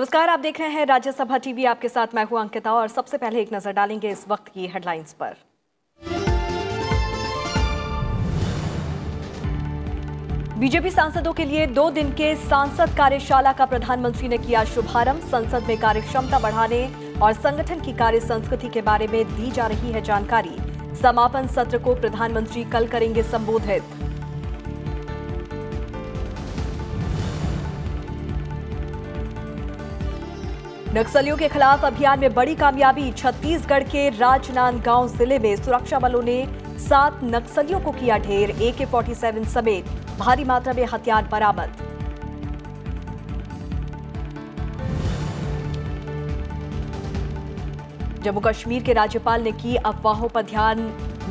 नमस्कार आप देख रहे हैं राज्यसभा टीवी आपके साथ मैं हूं अंकिता और सबसे पहले एक नजर डालेंगे इस वक्त की हेडलाइंस पर बीजेपी सांसदों के लिए दो दिन के सांसद कार्यशाला का प्रधानमंत्री ने किया शुभारंभ संसद में कार्यक्षमता बढ़ाने और संगठन की कार्य संस्कृति के बारे में दी जा रही है जानकारी समापन सत्र को प्रधानमंत्री कल करेंगे संबोधित नक्सलियों के खिलाफ अभियान में बड़ी कामयाबी छत्तीसगढ़ के राजनांदगांव जिले में सुरक्षा बलों ने सात नक्सलियों को किया ढेर एके 47 समेत भारी मात्रा में हथियार बरामद जम्मू कश्मीर के राज्यपाल ने की अफवाहों पर ध्यान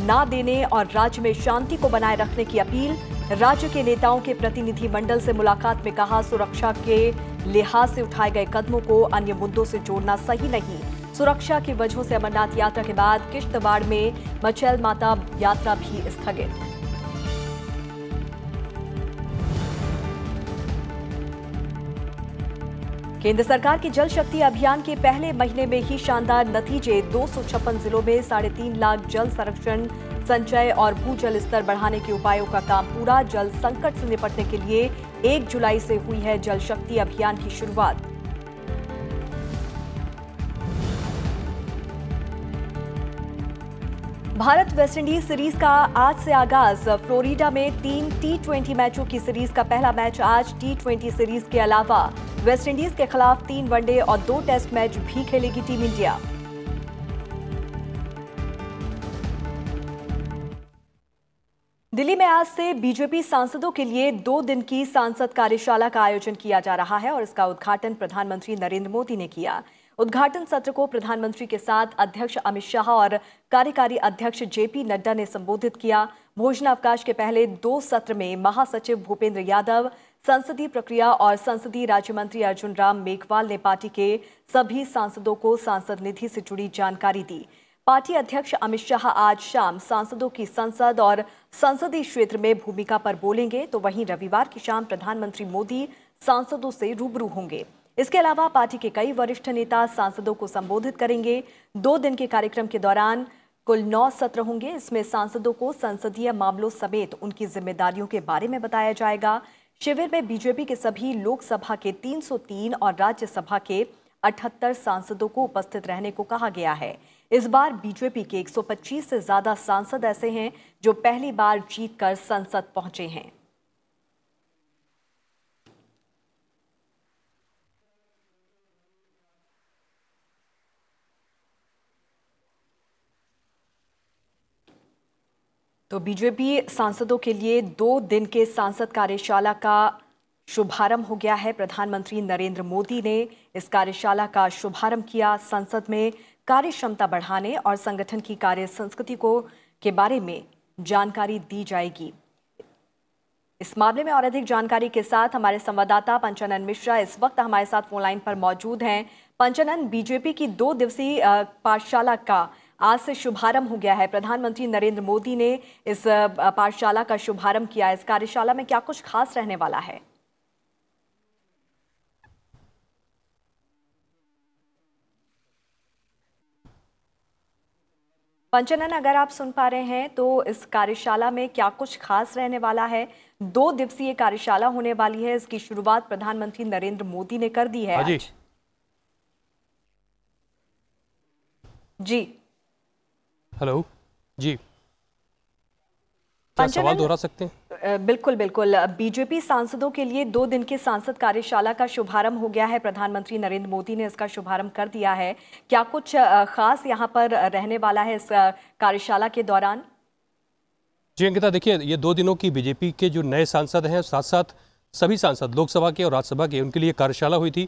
ना देने और राज्य में शांति को बनाए रखने की अपील राज्य के नेताओं के प्रतिनिधिमंडल से मुलाकात में कहा सुरक्षा के लिहाज से उठाए गए कदमों को अन्य मुद्दों से जोड़ना सही नहीं सुरक्षा की वजहों से अमरनाथ यात्रा के बाद किश्तवाड़ में मचैल माता यात्रा भी स्थगित केंद्र सरकार के जल शक्ति अभियान के पहले महीने में ही शानदार नतीजे दो जिलों में साढ़े तीन लाख जल संरक्षण संचय और भू जल स्तर बढ़ाने के उपायों का काम पूरा जल संकट से निपटने के लिए एक जुलाई से हुई है जल शक्ति अभियान की शुरुआत भारत वेस्टइंडीज सीरीज का आज से आगाज फ्लोरिडा में तीन टी ट्वेंटी मैचों की सीरीज का पहला मैच आज टी ट्वेंटी सीरीज के अलावा वेस्टइंडीज के खिलाफ तीन वनडे और दो टेस्ट मैच भी खेलेगी टीम इंडिया दिल्ली में आज से बीजेपी सांसदों के लिए दो दिन की सांसद कार्यशाला का आयोजन किया जा रहा है और इसका उद्घाटन प्रधानमंत्री नरेंद्र मोदी ने किया उद्घाटन सत्र को प्रधानमंत्री के साथ अध्यक्ष अमित शाह और कार्यकारी अध्यक्ष जेपी नड्डा ने संबोधित किया भोजनावकाश के पहले दो सत्र में महासचिव भूपेंद्र यादव संसदीय प्रक्रिया और संसदीय राज्य मंत्री अर्जुन राम मेघवाल ने पार्टी के सभी सांसदों को सांसद निधि से जुड़ी जानकारी दी पार्टी अध्यक्ष अमित शाह आज शाम सांसदों की संसद और संसदीय क्षेत्र में भूमिका पर बोलेंगे तो वहीं रविवार की शाम प्रधानमंत्री मोदी सांसदों से रूबरू होंगे इसके अलावा पार्टी के कई वरिष्ठ नेता सांसदों को संबोधित करेंगे दो दिन के कार्यक्रम के दौरान कुल नौ सत्र होंगे इसमें सांसदों को संसदीय मामलों समेत उनकी जिम्मेदारियों के बारे में बताया जाएगा शिविर में बीजेपी के सभी लोकसभा के 303 और राज्यसभा के 78 सांसदों को उपस्थित रहने को कहा गया है इस बार बीजेपी के 125 से ज्यादा सांसद ऐसे हैं जो पहली बार जीत कर संसद पहुंचे हैं तो बीजेपी सांसदों के लिए दो दिन के सांसद कार्यशाला का शुभारंभ हो गया है प्रधानमंत्री नरेंद्र मोदी ने इस कार्यशाला का शुभारंभ किया संसद में कार्य क्षमता बढ़ाने और संगठन की कार्य संस्कृति को के बारे में जानकारी दी जाएगी इस मामले में और अधिक जानकारी के साथ हमारे संवाददाता पंचानन मिश्रा इस वक्त हमारे साथ फोन लाइन पर मौजूद हैं पंचानन बीजेपी की दो दिवसीय पाठशाला का आज से शुभारंभ हो गया है प्रधानमंत्री नरेंद्र मोदी ने इस पाठशाला का शुभारंभ किया इस कार्यशाला में क्या कुछ खास रहने वाला है पंचनन अगर आप सुन पा रहे हैं तो इस कार्यशाला में क्या कुछ खास रहने वाला है दो दिवसीय कार्यशाला होने वाली है इसकी शुरुआत प्रधानमंत्री नरेंद्र मोदी ने कर दी है हाँ जी जी हेलो जी सवाल दोहरा सकते हैं बिल्कुल बिल्कुल बीजेपी सांसदों के लिए दो दिन की सांसद कार्यशाला का शुभारंभ हो गया है प्रधानमंत्री नरेंद्र मोदी ने इसका शुभारंभ कर दिया है क्या कुछ खास यहाँ पर रहने वाला है इस कार्यशाला के दौरान जी अंकिता देखिए ये दो दिनों की बीजेपी के जो नए सांसद हैं साथ साथ सभी सांसद लोकसभा के और राज्यसभा के उनके लिए कार्यशाला हुई थी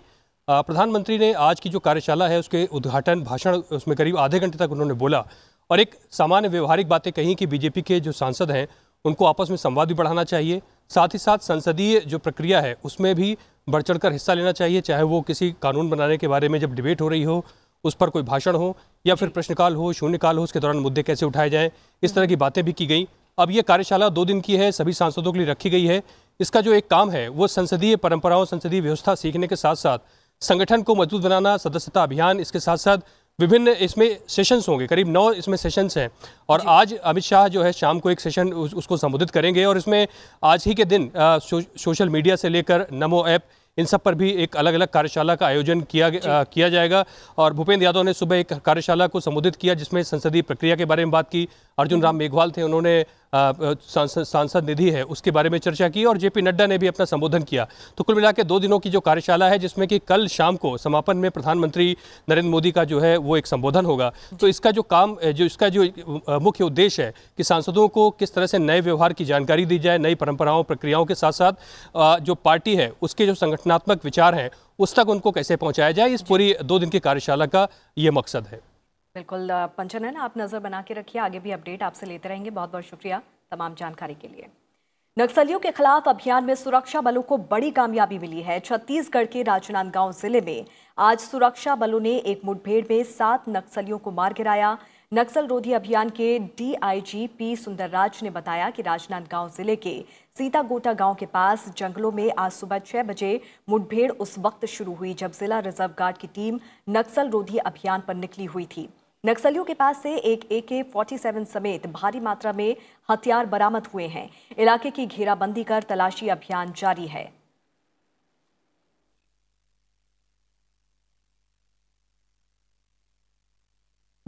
प्रधानमंत्री ने आज की जो कार्यशाला है उसके उद्घाटन भाषण उसमें करीब आधे घंटे तक उन्होंने बोला और एक सामान्य व्यवहारिक बातें कहीं कि बीजेपी के जो सांसद हैं उनको आपस में संवाद भी बढ़ाना चाहिए साथ ही साथ संसदीय जो प्रक्रिया है उसमें भी बढ़ चढ़ कर हिस्सा लेना चाहिए चाहे वो किसी कानून बनाने के बारे में जब डिबेट हो रही हो उस पर कोई भाषण हो या फिर प्रश्नकाल हो शून्यकाल हो उसके दौरान मुद्दे कैसे उठाए जाएं इस तरह की बातें भी की गई अब ये कार्यशाला दो दिन की है सभी सांसदों के लिए रखी गई है इसका जो एक काम है वो संसदीय परंपराओं संसदीय व्यवस्था सीखने के साथ साथ संगठन को मजबूत बनाना सदस्यता अभियान इसके साथ साथ विभिन्न इसमें सेशंस होंगे करीब नौ इसमें सेशंस हैं और आज अमित शाह जो है शाम को एक सेशन उस, उसको संबोधित करेंगे और इसमें आज ही के दिन आ, सो, सोशल मीडिया से लेकर नमो ऐप इन सब पर भी एक अलग अलग कार्यशाला का आयोजन किया आ, किया जाएगा और भूपेंद्र यादव ने सुबह एक कार्यशाला को संबोधित किया जिसमें संसदीय प्रक्रिया के बारे में बात की अर्जुन राम मेघवाल थे उन्होंने सांसद निधि है उसके बारे में चर्चा की और जेपी नड्डा ने भी अपना संबोधन किया तो कुल मिला दो दिनों की जो कार्यशाला है जिसमें कि कल शाम को समापन में प्रधानमंत्री नरेंद्र मोदी का जो है वो एक संबोधन होगा तो इसका जो काम जो इसका जो मुख्य उद्देश्य है कि सांसदों को किस तरह से नए व्यवहार की जानकारी दी जाए नई परंपराओं प्रक्रियाओं के साथ साथ जो पार्टी है उसके जो संगठनात्मक विचार हैं उस तक उनको कैसे पहुँचाया जाए इस पूरी दो दिन की कार्यशाला का ये मकसद है बिल्कुल पंचनन आप नज़र बना के रखिए आगे भी अपडेट आपसे लेते रहेंगे बहुत बहुत शुक्रिया तमाम जानकारी के लिए नक्सलियों के खिलाफ अभियान में सुरक्षा बलों को बड़ी कामयाबी मिली है छत्तीसगढ़ के राजनांदगांव जिले में आज सुरक्षा बलों ने एक मुठभेड़ में सात नक्सलियों को मार गिराया नक्सल रोधी अभियान के डीआईजी पी सुंदरराज ने बताया कि राजनांदगांव जिले के सीतागोटा गांव के पास जंगलों में आज सुबह छह बजे मुठभेड़ उस वक्त शुरू हुई जब जिला रिजर्व गार्ड की टीम नक्सल रोधी अभियान पर निकली हुई थी नक्सलियों के पास से एक ए के फोर्टी सेवन समेत भारी मात्रा में हथियार बरामद हुए हैं इलाके की घेराबंदी कर तलाशी अभियान जारी है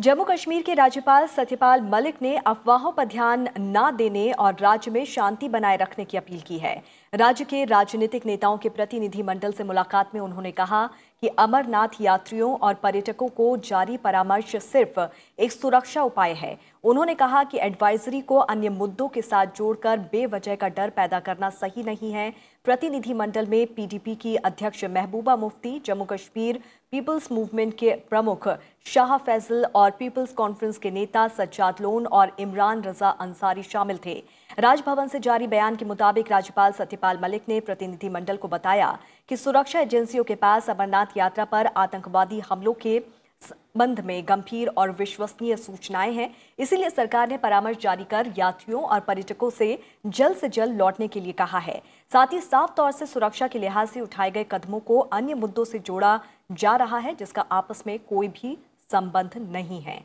जम्मू कश्मीर के राज्यपाल सत्यपाल मलिक ने अफवाहों पर ध्यान न देने और राज्य में शांति बनाए रखने की अपील की है राज्य के राजनीतिक नेताओं के प्रतिनिधि मंडल से मुलाकात में उन्होंने कहा कि अमरनाथ यात्रियों और पर्यटकों को जारी परामर्श सिर्फ एक सुरक्षा उपाय है उन्होंने कहा कि एडवाइजरी को अन्य मुद्दों के साथ जोड़कर बेवजह का डर पैदा करना सही नहीं है प्रतिनिधि मंडल में पीडीपी की अध्यक्ष महबूबा मुफ्ती जम्मू कश्मीर पीपल्स मूवमेंट के प्रमुख शाह फैजल और पीपल्स कॉन्फ्रेंस के नेता सज्जाद लोन और इमरान रजा अंसारी शामिल थे राजभवन से जारी बयान के मुताबिक राज्यपाल सत्यपाल मलिक ने प्रतिनिधिमंडल को बताया कि सुरक्षा एजेंसियों के पास अमरनाथ यात्रा पर आतंकवादी हमलों के संबंध में गंभीर और विश्वसनीय सूचनाएं हैं इसीलिए सरकार ने परामर्श जारी कर यात्रियों और पर्यटकों से जल्द से जल्द लौटने के लिए कहा है साथ ही साफ तौर से सुरक्षा के लिहाज से उठाए गए कदमों को अन्य मुद्दों से जोड़ा जा रहा है जिसका आपस में कोई भी संबंध नहीं है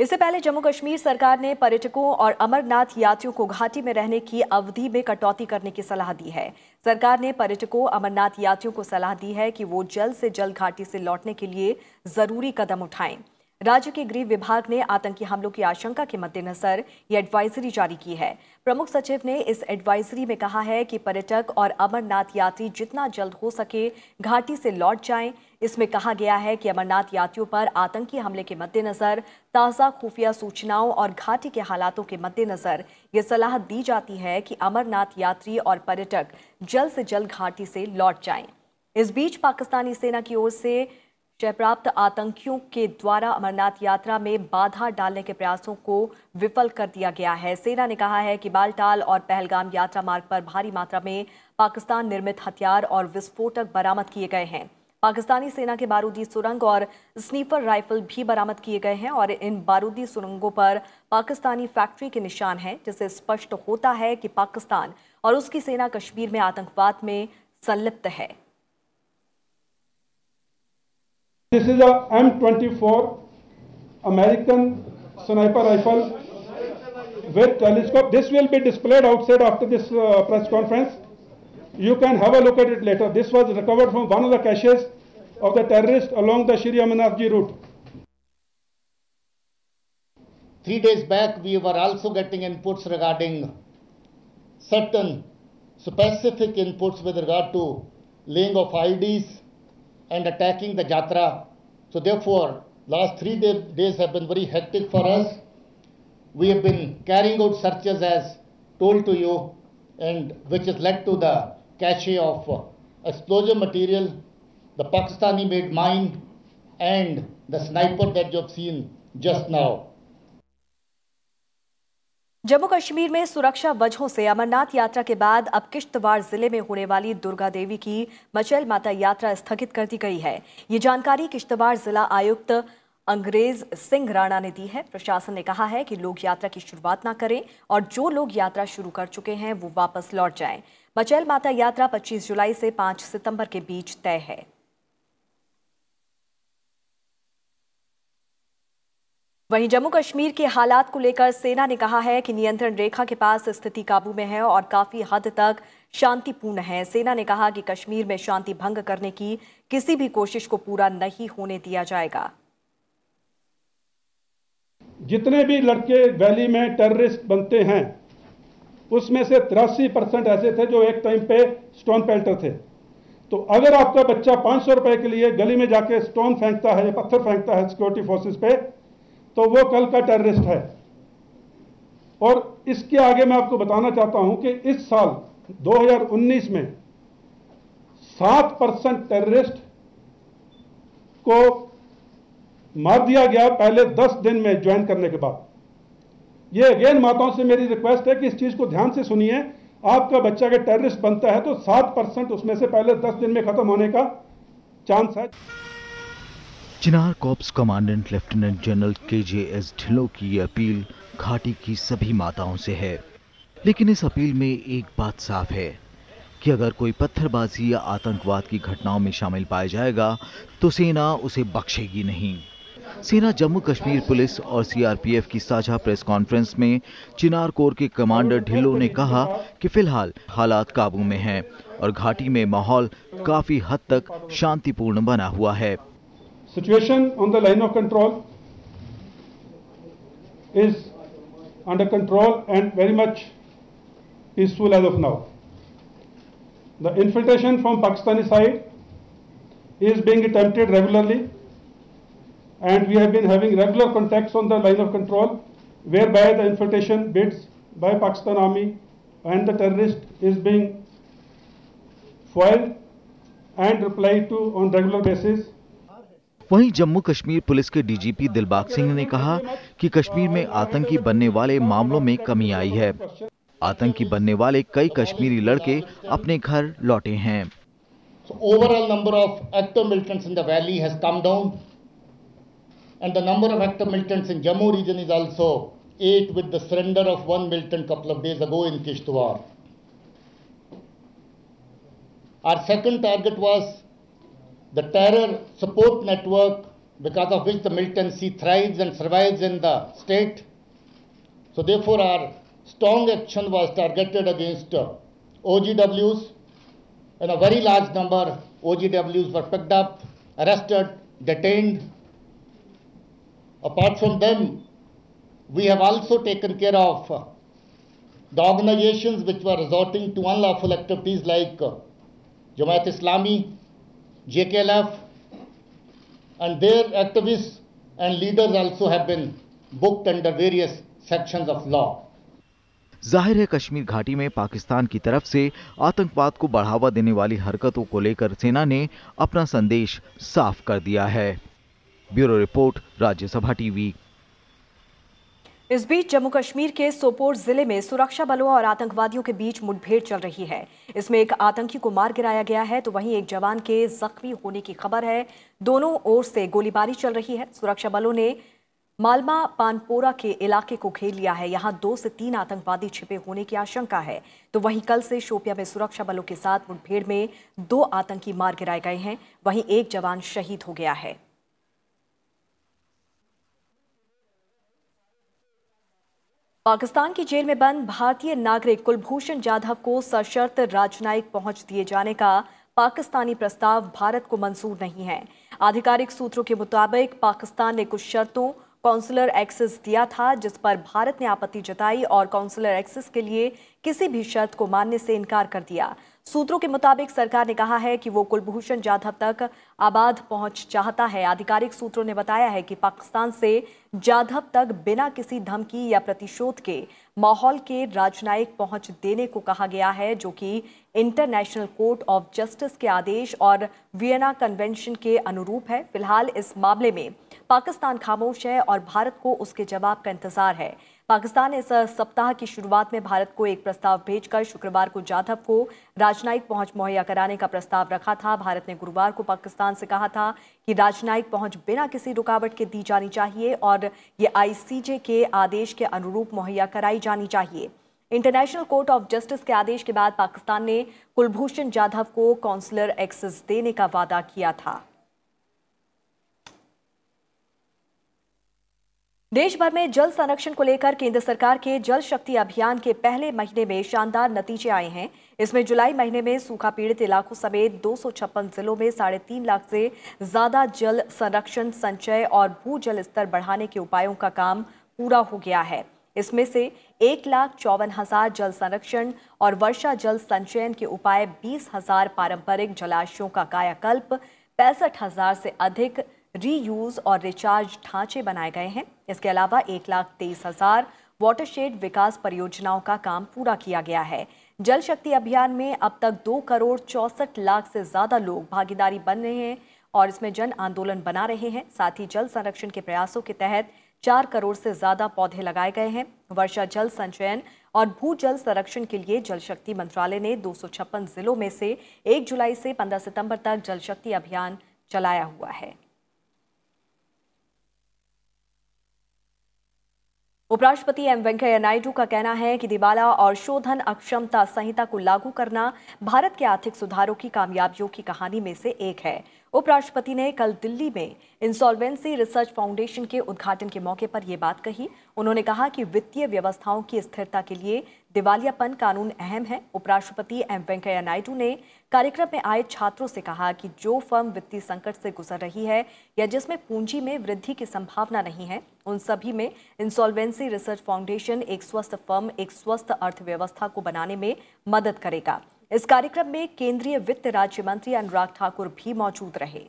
इससे पहले जम्मू कश्मीर सरकार ने पर्यटकों और अमरनाथ यात्रियों को घाटी में रहने की अवधि में कटौती करने की सलाह दी है सरकार ने पर्यटकों अमरनाथ यात्रियों को सलाह दी है कि वो जल्द से जल्द घाटी से लौटने के लिए जरूरी कदम उठाएं राज्य के गृह विभाग ने आतंकी हमलों की आशंका के मद्देनजर ये एडवाइजरी जारी की है प्रमुख सचिव ने इस एडवाइजरी में कहा है कि पर्यटक और अमरनाथ यात्री जितना जल्द हो सके घाटी से लौट जाएं। इसमें कहा गया है कि अमरनाथ यात्रियों पर आतंकी हमले के मद्देनजर ताज़ा खुफिया सूचनाओं और घाटी के हालातों के मद्देनजर ये सलाह दी जाती है कि अमरनाथ यात्री और पर्यटक जल्द से जल्द घाटी से लौट जाएं। इस बीच पाकिस्तानी सेना की ओर से जयप्राप्त आतंकियों के द्वारा अमरनाथ यात्रा में बाधा डालने के प्रयासों को विफल कर दिया गया है सेना ने कहा है कि बालटाल और पहलगाम यात्रा मार्ग पर भारी मात्रा में पाकिस्तान निर्मित हथियार और विस्फोटक बरामद किए गए हैं पाकिस्तानी सेना के बारूदी सुरंग और स्नीपर राइफल भी बरामद किए गए हैं और इन बारूदी सुरंगों पर पाकिस्तानी फैक्ट्री के निशान हैं जिससे स्पष्ट होता है कि पाकिस्तान और उसकी सेना कश्मीर में आतंकवाद में संलिप्त है This is a M24 American sniper rifle with telescope. This will be displayed outside after this uh, press conference. You can have a look at it later. This was recovered from one of the caches of the terrorists along the Shri Amanatji route. Three days back, we were also getting inputs regarding certain specific inputs with regard to laying of IDs and attacking the Jatra. So therefore, last three day, days have been very hectic for us. We have been carrying out searches as told to you and which has led to the cache of uh, explosive material, the Pakistani made mine and the sniper that you have seen just now. Jammu Kashmir में सुरक्षा वजहों से अमरनाथ यात्रा के बाद अब किश्तवाड़ जिले में होने वाली दुर्गा देवी की मचल माता यात्रा स्थगित कर दी गई है ये जानकारी किश्तवाड़ जिला आयुक्त अंग्रेज सिंह राणा ने दी है प्रशासन ने कहा है कि लोग यात्रा की शुरुआत ना करें और जो लोग यात्रा शुरू कर चुके हैं वो वापस लौट जाएं। मचैल माता यात्रा 25 जुलाई से 5 सितंबर के बीच तय है वहीं जम्मू कश्मीर के हालात को लेकर सेना ने कहा है कि नियंत्रण रेखा के पास स्थिति काबू में है और काफी हद तक शांतिपूर्ण है सेना ने कहा कि कश्मीर में शांति भंग करने की किसी भी कोशिश को पूरा नहीं होने दिया जाएगा जितने भी लड़के वैली में टेररिस्ट बनते हैं उसमें से तिरासी परसेंट ऐसे थे जो एक टाइम पे स्टोन पेल्टर थे तो अगर आपका बच्चा पांच सौ रुपए के लिए गली में जाके स्टोन फेंकता है या पत्थर फेंकता है सिक्योरिटी फोर्सेस पे तो वो कल का टेररिस्ट है और इसके आगे मैं आपको बताना चाहता हूं कि इस साल 2019 में सात परसेंट टेररिस्ट को मार दिया गया पहले दस दिन में ज्वाइन करने के बाद ये अगेन माताओं से मेरी रिक्वेस्ट है कि इस चीज को ध्यान से सुनिए आपका बच्चा अगर टेररिस्ट बनता है तो सात परसेंट उसमें से पहले दस दिन में खत्म होने का चांस है चिनार कॉप्स कमांडेंट लेफ्टिनेंट जनरल के जे एस ढिलो की अपील घाटी की सभी माताओं से है लेकिन इस अपील में एक बात साफ है कि अगर कोई पत्थरबाजी या आतंकवाद की घटनाओं में शामिल पाया जाएगा तो सेना उसे बख्शेगी नहीं सेना जम्मू कश्मीर पुलिस और सीआरपीएफ की साझा प्रेस कॉन्फ्रेंस में चिनार कोर के कमांडर ढिल्लो ने कहा कि फिलहाल हालात काबू में हैं और घाटी में माहौल काफी हद तक शांतिपूर्ण बना हुआ है Situation on the line of control is under control and very much peaceful as of now. The infiltration from Pakistani side is being attempted regularly and we have been having regular contacts on the line of control whereby the infiltration bids by Pakistan army and the terrorist is being foiled and replied to on regular basis वहीं Jammu Kashmir police के DGP Dilbag Singh ने कहा कि कश्मीर में आतंकी बनने वाले मामलों में कमी आई है आतंकी बनने वाले कई कश्मीरी लड़के अपने घर लौटे हैं come down and active in Jammu region The terror support network, because of which the militancy thrives and survives in the state. So, therefore, our strong action was targeted against uh, OGWs, and a very large number OGWs were picked up, arrested, detained. Apart from them, we have also taken care of uh, the organizations which were resorting to unlawful activities like uh, Jamaat Islami, JKLF, and their activists and leaders also have been booked under various sections of law. जाहिर है कश्मीर घाटी में पाकिस्तान की तरफ से आतंकवाद को बढ़ावा देने वाली हरकतों को लेकर सेना ने अपना संदेश साफ कर दिया है ब्यूरो रिपोर्ट राज्यसभा टीवी इस बीच जम्मू कश्मीर के सोपोर जिले में सुरक्षा बलों और आतंकवादियों के बीच मुठभेड़ चल रही है इसमें एक आतंकी को मार गिराया गया है तो वहीं एक जवान के जख्मी होने की खबर है दोनों ओर से गोलीबारी चल रही है सुरक्षा बलों ने मालमा पानपोरा के इलाके को घेर लिया है यहां दो से तीन आतंकवादी छिपे होने की आशंका है तो वहीं कल से शोपिया में सुरक्षा बलों के साथ मुठभेड़ में दो आतंकी मार गिराए गए हैं वहीं एक जवान शहीद हो गया है पाकिस्तान की जेल में बंद भारतीय नागरिक कुलभूषण जाधव को सशर्त राजनयिक पहुंच दिए जाने का पाकिस्तानी प्रस्ताव भारत को मंजूर नहीं है आधिकारिक सूत्रों के मुताबिक पाकिस्तान ने कुछ शर्तों काउंसलर एक्सेस दिया था जिस पर भारत ने आपत्ति जताई और काउंसलर एक्सेस के लिए किसी भी शर्त को मानने से इनकार कर दिया सूत्रों के मुताबिक सरकार ने कहा है कि वो कुलभूषण जाधव तक आबाद पहुंच चाहता है आधिकारिक सूत्रों ने बताया है कि पाकिस्तान से जाधव तक बिना किसी धमकी या प्रतिशोध के माहौल के राजनयिक पहुंच देने को कहा गया है जो कि इंटरनेशनल कोर्ट ऑफ जस्टिस के आदेश और वियना कन्वेंशन के अनुरूप है फिलहाल इस मामले में पाकिस्तान खामोश है और भारत को उसके जवाब का इंतजार है पाकिस्तान इस सप्ताह की शुरुआत में भारत को एक प्रस्ताव भेजकर शुक्रवार को जाधव को राजनयिक पहुंच मुहैया कराने का प्रस्ताव रखा था भारत ने गुरुवार को पाकिस्तान से कहा था कि राजनयिक पहुंच बिना किसी रुकावट के दी जानी चाहिए और ये आईसीजे के आदेश के अनुरूप मुहैया कराई जानी चाहिए इंटरनेशनल कोर्ट ऑफ जस्टिस के आदेश के बाद पाकिस्तान ने कुलभूषण जाधव को कौंसलर एक्सेस देने का वादा किया था देश भर में जल संरक्षण को लेकर केंद्र सरकार के जल शक्ति अभियान के पहले महीने में शानदार नतीजे आए हैं इसमें जुलाई महीने में सूखा पीड़ित इलाकों समेत दो जिलों में साढ़े तीन लाख से ज्यादा जल संरक्षण संचय और भू जल स्तर बढ़ाने के उपायों का काम पूरा हो गया है इसमें से एक लाख चौवन हजार जल संरक्षण और वर्षा जल संचयन के उपाय बीस हजार पारंपरिक जलाशयों का कायाकल्प पैंसठ हजार से अधिक रीयूज और रिचार्ज ढांचे बनाए गए हैं इसके अलावा एक लाख तेईस हज़ार वाटरशेड विकास परियोजनाओं का काम पूरा किया गया है जल शक्ति अभियान में अब तक दो करोड़ चौसठ लाख से ज़्यादा लोग भागीदारी बन रहे हैं और इसमें जन आंदोलन बना रहे हैं साथ ही जल संरक्षण के प्रयासों के तहत चार करोड़ से ज़्यादा पौधे लगाए गए हैं वर्षा जल संचयन और भू जल संरक्षण के लिए जल शक्ति मंत्रालय ने दो जिलों में से 1 जुलाई से 15 सितंबर तक जल शक्ति अभियान चलाया हुआ है उपराष्ट्रपति एम वेंकैया नायडू का कहना है कि दिवाला और शोधन अक्षमता संहिता को लागू करना भारत के आर्थिक सुधारों की कामयाबियों की कहानी में से एक है उपराष्ट्रपति ने कल दिल्ली में इंसॉल्वेंसी रिसर्च फाउंडेशन के उद्घाटन के मौके पर ये बात कही उन्होंने कहा कि वित्तीय व्यवस्थाओं की स्थिरता के लिए दिवालियापन कानून अहम है उपराष्ट्रपति एम वेंकैया नायडू ने कार्यक्रम में आए छात्रों से कहा कि जो फर्म वित्तीय संकट से गुजर रही है या जिसमें पूंजी में वृद्धि की संभावना नहीं है उन सभी में इंसॉल्वेंसी रिसर्च फाउंडेशन एक स्वस्थ फर्म एक स्वस्थ अर्थव्यवस्था को बनाने में मदद करेगा इस कार्यक्रम में केंद्रीय वित्त राज्य मंत्री अनुराग ठाकुर भी मौजूद रहे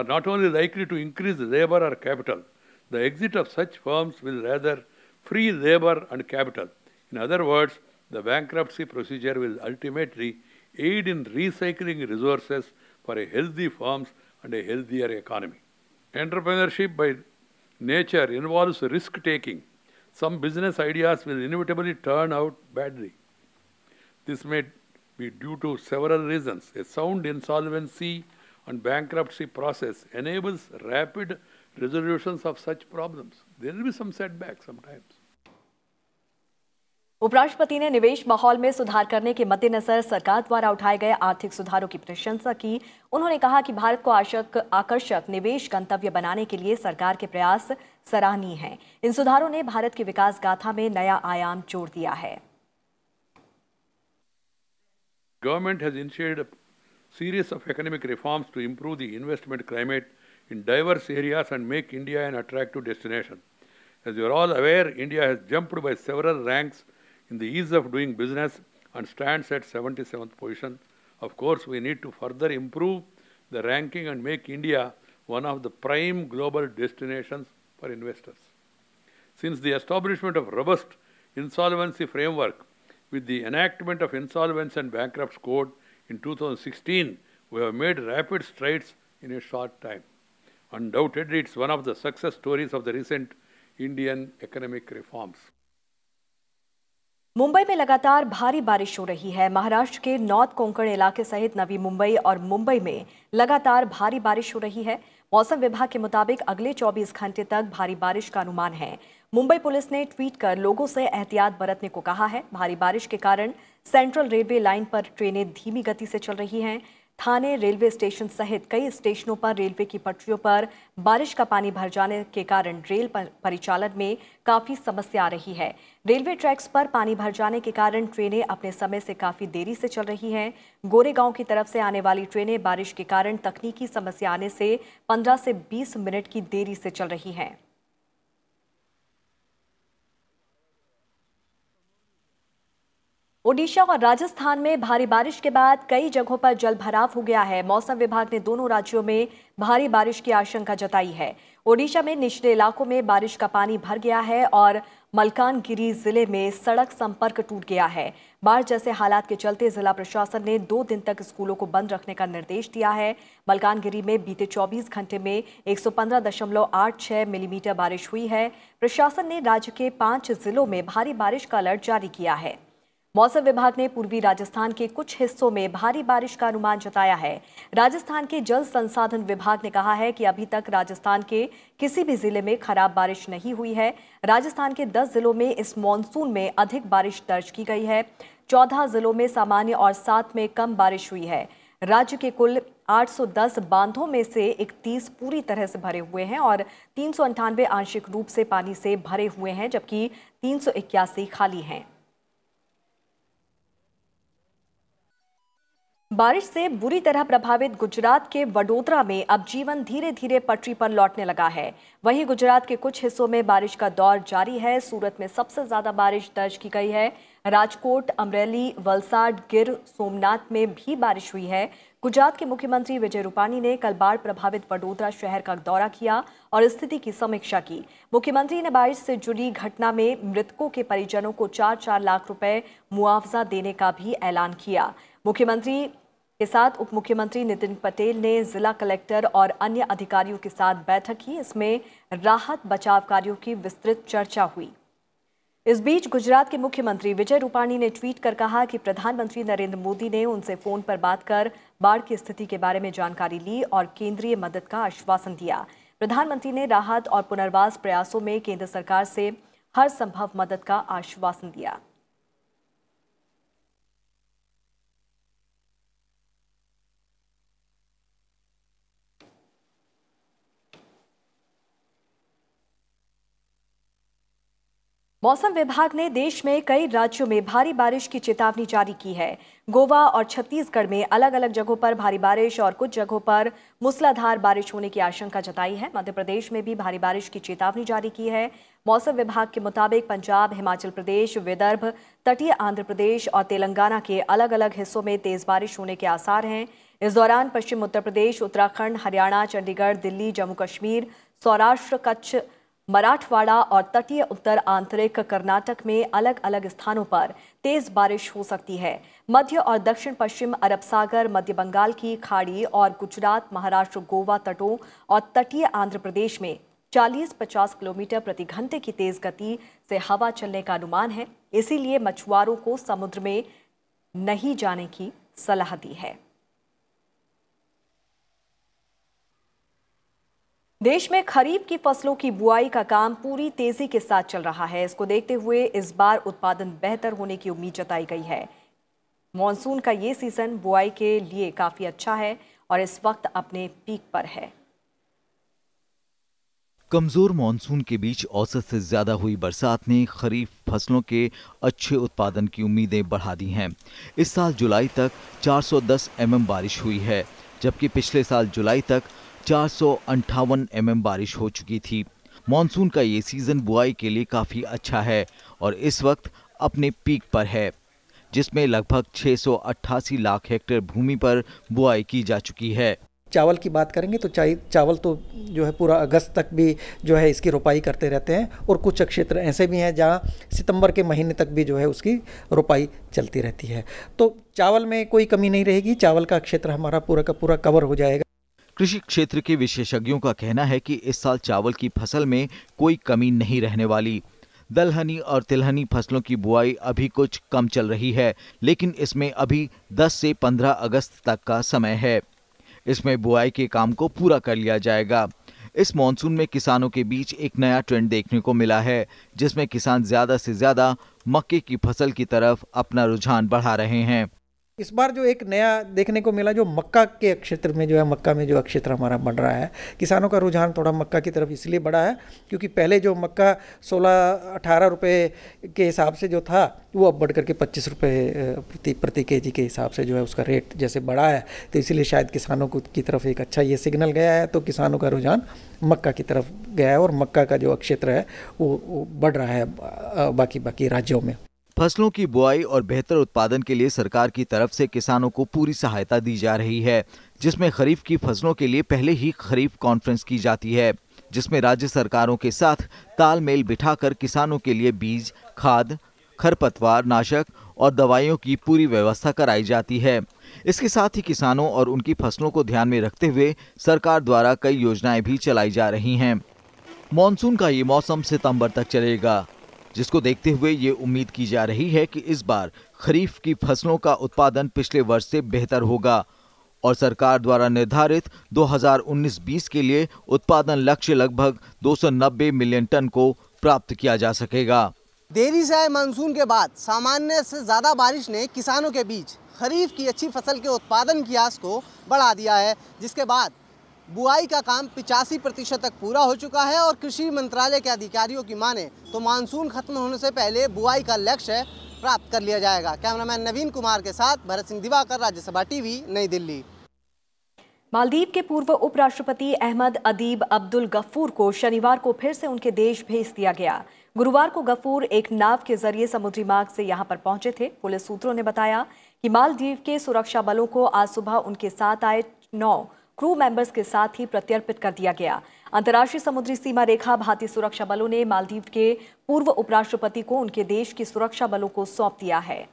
are not only likely to increase labor or capital the exit of such firms will rather free labor and capital in other words the bankruptcy procedure will ultimately aid in recycling resources for a healthy firms and a healthier economy entrepreneurship by nature involves risk taking some business ideas will inevitably turn out badly. This may be due to several reasons. A sound insolvency and bankruptcy process enables rapid resolutions of such problems. There will be some setbacks sometimes. उपराष्ट्रपति ने निवेश माहौल में सुधार करने के मद्देनजर सरकार द्वारा उठाए गए आर्थिक सुधारों की प्रशंसा की उन्होंने कहा कि भारत को आशक आकर्षक निवेश गंतव्य बनाने के लिए सरकार के प्रयास सराहनीय हैं इन सुधारों ने भारत की विकास गाथा में नया आयाम जोड़ दिया है government investment climate in diverse areas and make India an attractive destination as you are all aware in the ease of doing business and stands at 77th position. Of course, we need to further improve the ranking and make India one of the prime global destinations for investors. Since the establishment of robust insolvency framework with the enactment of Insolvency and Bankrupts Code in 2016, we have made rapid strides in a short time. Undoubtedly, it's one of the success stories of the recent Indian economic reforms. Mumbai में लगातार भारी बारिश हो रही है महाराष्ट्र के north Konkan इलाके सहित नवी मुंबई और मुंबई में लगातार भारी बारिश हो रही है मौसम विभाग के मुताबिक अगले 24 घंटे तक भारी बारिश का अनुमान है मुंबई पुलिस ने ट्वीट कर लोगों से एहतियात बरतने को कहा है भारी बारिश के कारण सेंट्रल रेलवे लाइन पर ट्रेनें धीमी गति से चल रही हैं थाने रेलवे स्टेशन सहित कई स्टेशनों पर रेलवे की पटरियों पर बारिश का पानी भर जाने के कारण रेल परिचालन में काफ़ी समस्या आ रही है रेलवे ट्रैक्स पर पानी भर जाने के कारण ट्रेनें अपने समय से काफ़ी देरी से चल रही हैं गोरेगांव की तरफ से आने वाली ट्रेनें बारिश के कारण तकनीकी समस्या आने से पंद्रह से बीस मिनट की देरी से चल रही हैं ओडिशा और राजस्थान में भारी बारिश के बाद कई जगहों पर जल भराव हो गया है मौसम विभाग ने दोनों राज्यों में भारी बारिश की आशंका जताई है ओडिशा में निचले इलाकों में बारिश का पानी भर गया है और मलकानगिरी जिले में सड़क संपर्क टूट गया है बाढ़ जैसे हालात के चलते जिला प्रशासन ने दो दिन तक स्कूलों को बंद रखने का निर्देश दिया है मलकानगिरी में बीते 24 घंटे में 115.86 मिलीमीटर बारिश हुई है प्रशासन ने राज्य के पांच जिलों में भारी बारिश का अलर्ट जारी किया है मौसम विभाग ने पूर्वी राजस्थान के कुछ हिस्सों में भारी बारिश का अनुमान जताया है राजस्थान के जल संसाधन विभाग ने कहा है कि अभी तक राजस्थान के किसी भी जिले में खराब बारिश नहीं हुई है राजस्थान के 10 जिलों में इस मानसून में अधिक बारिश दर्ज की गई है 14 जिलों में सामान्य और सात में कम बारिश हुई है राज्य के कुल 810 बांधों में से 31 पूरी तरह से भरे हुए हैं और तीन आंशिक रूप से पानी से भरे हुए हैं जबकि तीन खाली हैं बारिश से बुरी तरह प्रभावित गुजरात के वडोदरा में अब जीवन धीरे धीरे पटरी पर लौटने लगा है वहीं गुजरात के कुछ हिस्सों में बारिश का दौर जारी है सूरत में सबसे ज्यादा बारिश दर्ज की गई है राजकोट अमरेली वलसाड गिर सोमनाथ में भी बारिश हुई है गुजरात के मुख्यमंत्री विजय रूपाणी ने कल बाढ़ प्रभावित वडोदरा शहर का दौरा किया और स्थिति की समीक्षा की मुख्यमंत्री ने बारिश से जुड़ी घटना में मृतकों के परिजनों को चार चार लाख रुपए मुआवजा देने का भी ऐलान किया मुख्यमंत्री के साथ उप मुख्यमंत्री नितिन पटेल ने जिला कलेक्टर और अन्य अधिकारियों के साथ बैठक की इसमें राहत बचाव कार्यों की विस्तृत चर्चा हुई इस बीच गुजरात के मुख्यमंत्री विजय रूपाणी ने ट्वीट कर कहा कि प्रधानमंत्री नरेंद्र मोदी ने उनसे फोन पर बात कर बाढ़ की स्थिति के बारे में जानकारी ली और केंद्रीय मदद का आश्वासन दिया प्रधानमंत्री ने राहत और पुनर्वास प्रयासों में केंद्र सरकार से हर संभव मदद का आश्वासन दिया मौसम विभाग ने देश में कई राज्यों में भारी बारिश की चेतावनी जारी की है गोवा और छत्तीसगढ़ में अलग अलग जगहों पर भारी बारिश और कुछ जगहों पर मूसलाधार बारिश होने की आशंका जताई है मध्य प्रदेश में भी भारी बारिश की चेतावनी जारी की है मौसम विभाग के मुताबिक पंजाब हिमाचल प्रदेश विदर्भ तटीय आंध्र प्रदेश और तेलंगाना के अलग अलग हिस्सों में तेज बारिश होने के आसार हैं इस दौरान पश्चिम उत्तर प्रदेश उत्तराखंड हरियाणा चंडीगढ़ दिल्ली जम्मू कश्मीर सौराष्ट्र कच्छ मराठवाड़ा और तटीय उत्तर आंतरिक कर्नाटक में अलग अलग स्थानों पर तेज बारिश हो सकती है मध्य और दक्षिण पश्चिम अरब सागर मध्य बंगाल की खाड़ी और गुजरात महाराष्ट्र गोवा तटों और तटीय आंध्र प्रदेश में 40-50 किलोमीटर प्रति घंटे की तेज गति से हवा चलने का अनुमान है इसीलिए मछुआरों को समुद्र में नहीं जाने की सलाह दी है देश में खरीफ की फसलों की बुआई का काम पूरी तेजी के साथ चल रहा है इसको देखते हुए इस बार उत्पादन बेहतर होने की उम्मीद जताई गई है मॉनसून का ये सीजन बुआई के लिए काफी अच्छा है और इस वक्त अपने पीक पर है कमजोर मॉनसून के बीच औसत से ज्यादा हुई बरसात ने खरीफ फसलों के अच्छे उत्पादन की उम्मीदें बढ़ा दी हैं इस साल जुलाई तक 410 एमएम बारिश हुई है जबकि पिछले साल जुलाई तक चार सौ अंठावन एम mm बारिश हो चुकी थी मानसून का ये सीज़न बुआई के लिए काफ़ी अच्छा है और इस वक्त अपने पीक पर है जिसमें लगभग 688 लाख हेक्टेयर भूमि पर बुआई की जा चुकी है चावल की बात करेंगे तो चाय चावल तो जो है पूरा अगस्त तक भी जो है इसकी रोपाई करते रहते हैं और कुछ क्षेत्र ऐसे भी हैं जहाँ सितंबर के महीने तक भी जो है उसकी रोपाई चलती रहती है तो चावल में कोई कमी नहीं रहेगी चावल का क्षेत्र हमारा पूरा का पूरा कवर हो जाएगा कृषि क्षेत्र के विशेषज्ञों का कहना है कि इस साल चावल की फसल में कोई कमी नहीं रहने वाली दलहनी और तिलहनी फसलों की बुआई अभी कुछ कम चल रही है लेकिन इसमें अभी 10 से 15 अगस्त तक का समय है इसमें बुआई के काम को पूरा कर लिया जाएगा इस मानसून में किसानों के बीच एक नया ट्रेंड देखने को मिला है जिसमें किसान ज्यादा से ज्यादा मक्के की फसल की तरफ अपना रुझान बढ़ा रहे हैं इस बार जो एक नया देखने को मिला जो मक्का के क्षेत्र में जो है मक्का में जो क्षेत्र हमारा बढ़ रहा है किसानों का रुझान थोड़ा मक्का की तरफ इसलिए बढ़ा है क्योंकि पहले जो मक्का 16 अठारह रुपये के हिसाब से जो था वो अब बढ़ करके पच्चीस रुपये प्रति प्रति के जी के हिसाब से जो है उसका रेट जैसे बढ़ा है तो इसीलिए शायद किसानों को की तरफ एक अच्छा ये सिग्नल गया है तो किसानों का रुझान मक्का की तरफ गया है और मक्का का जो क्षेत्र है वो, वो बढ़ रहा है बाकी बाकी राज्यों में फसलों की बुआई और बेहतर उत्पादन के लिए सरकार की तरफ से किसानों को पूरी सहायता दी जा रही है जिसमें खरीफ की फसलों के लिए पहले ही खरीफ कॉन्फ्रेंस की जाती है जिसमें राज्य सरकारों के साथ तालमेल बिठाकर किसानों के लिए बीज खाद खरपतवार नाशक और दवाइयों की पूरी व्यवस्था कराई जाती है इसके साथ ही किसानों और उनकी फसलों को ध्यान में रखते हुए सरकार द्वारा कई योजनाएं भी चलाई जा रही हैं मॉनसून का ये मौसम सितंबर तक चलेगा जिसको देखते हुए ये उम्मीद की जा रही है कि इस बार खरीफ की फसलों का उत्पादन पिछले वर्ष से बेहतर होगा और सरकार द्वारा निर्धारित 2019-20 के लिए उत्पादन लक्ष्य लगभग 290 मिलियन टन को प्राप्त किया जा सकेगा देरी से आए मानसून के बाद सामान्य से ज़्यादा बारिश ने किसानों के बीच खरीफ की अच्छी फसल के उत्पादन की आस को बढ़ा दिया है जिसके बाद बुआई का काम पिचासी प्रतिशत तक पूरा हो चुका है और कृषि मंत्रालय के अधिकारियों की माने तो मानसून खत्म होने से पहले बुआई का लक्ष्य प्राप्त कर लिया जाएगा कैमरामैन नवीन कुमार के साथ भरत सिंह दिवाकर राज्यसभा टीवी नई दिल्ली मालदीव के पूर्व उपराष्ट्रपति अहमद अदीब अब्दुल गफूर को शनिवार को फिर से उनके देश भेज दिया गया गुरुवार को गफूर एक नाव के जरिए समुद्री मार्ग से यहां पर पहुंचे थे पुलिस सूत्रों ने बताया कि मालदीव के सुरक्षा बलों को आज सुबह उनके साथ आए नौ क्रू मेंबर्स के साथ ही प्रत्यर्पित कर दिया गया अंतर्राष्ट्रीय समुद्री सीमा रेखा भारतीय सुरक्षा बलों ने मालदीव के पूर्व उपराष्ट्रपति को उनके देश की सुरक्षा बलों को सौंप दिया है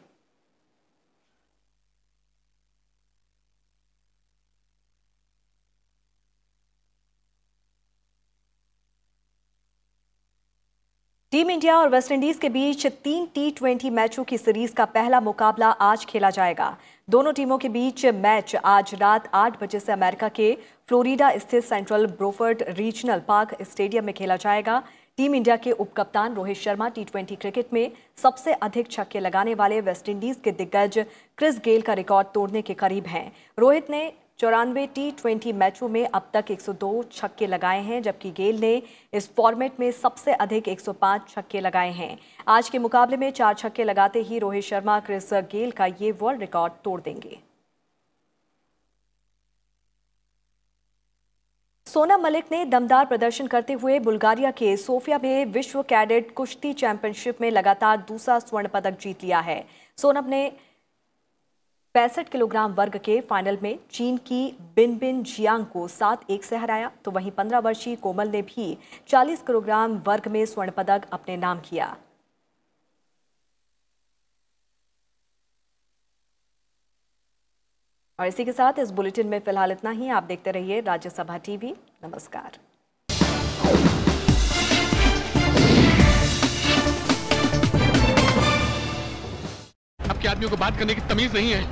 टीम इंडिया और वेस्टइंडीज के बीच तीन टी ट्वेंटी मैचों की सीरीज का पहला मुकाबला आज खेला जाएगा दोनों टीमों के बीच मैच आज रात आठ बजे से अमेरिका के फ्लोरिडा स्थित central Broward regional park stadium में खेला जाएगा टीम इंडिया के उपकप्तान Rohit Sharma T twenty cricket में सबसे अधिक छक्के लगाने वाले वेस्टइंडीज के दिग्गज क्रिस गेल का रिकॉर्ड तोड़ने के करीब हैं रोहित ने चौरानवे टी ट्वेंटी मैचों में अब तक 102 छक्के लगाए हैं जबकि गेल ने इस फॉर्मेट में सबसे अधिक 105 छक्के लगाए हैं आज के मुकाबले में चार छक्के लगाते ही रोहित शर्मा क्रिस गेल का ये वर्ल्ड रिकॉर्ड तोड़ देंगे सोना मलिक ने दमदार प्रदर्शन करते हुए बुल्गारिया के सोफिया में विश्व कैडेट कुश्ती चैंपियनशिप में लगातार दूसरा स्वर्ण पदक जीत लिया है सोनम ने पैंसठ किलोग्राम वर्ग के फाइनल में चीन की बिन बिन जियांग को सात एक से हराया तो वहीं पंद्रह वर्षीय कोमल ने भी 40 किलोग्राम वर्ग में स्वर्ण पदक अपने नाम किया और इसी के साथ इस बुलेटिन में फिलहाल इतना ही आप देखते रहिए राज्यसभा टीवी नमस्कार आपके आदमियों को बात करने की तमीज नहीं है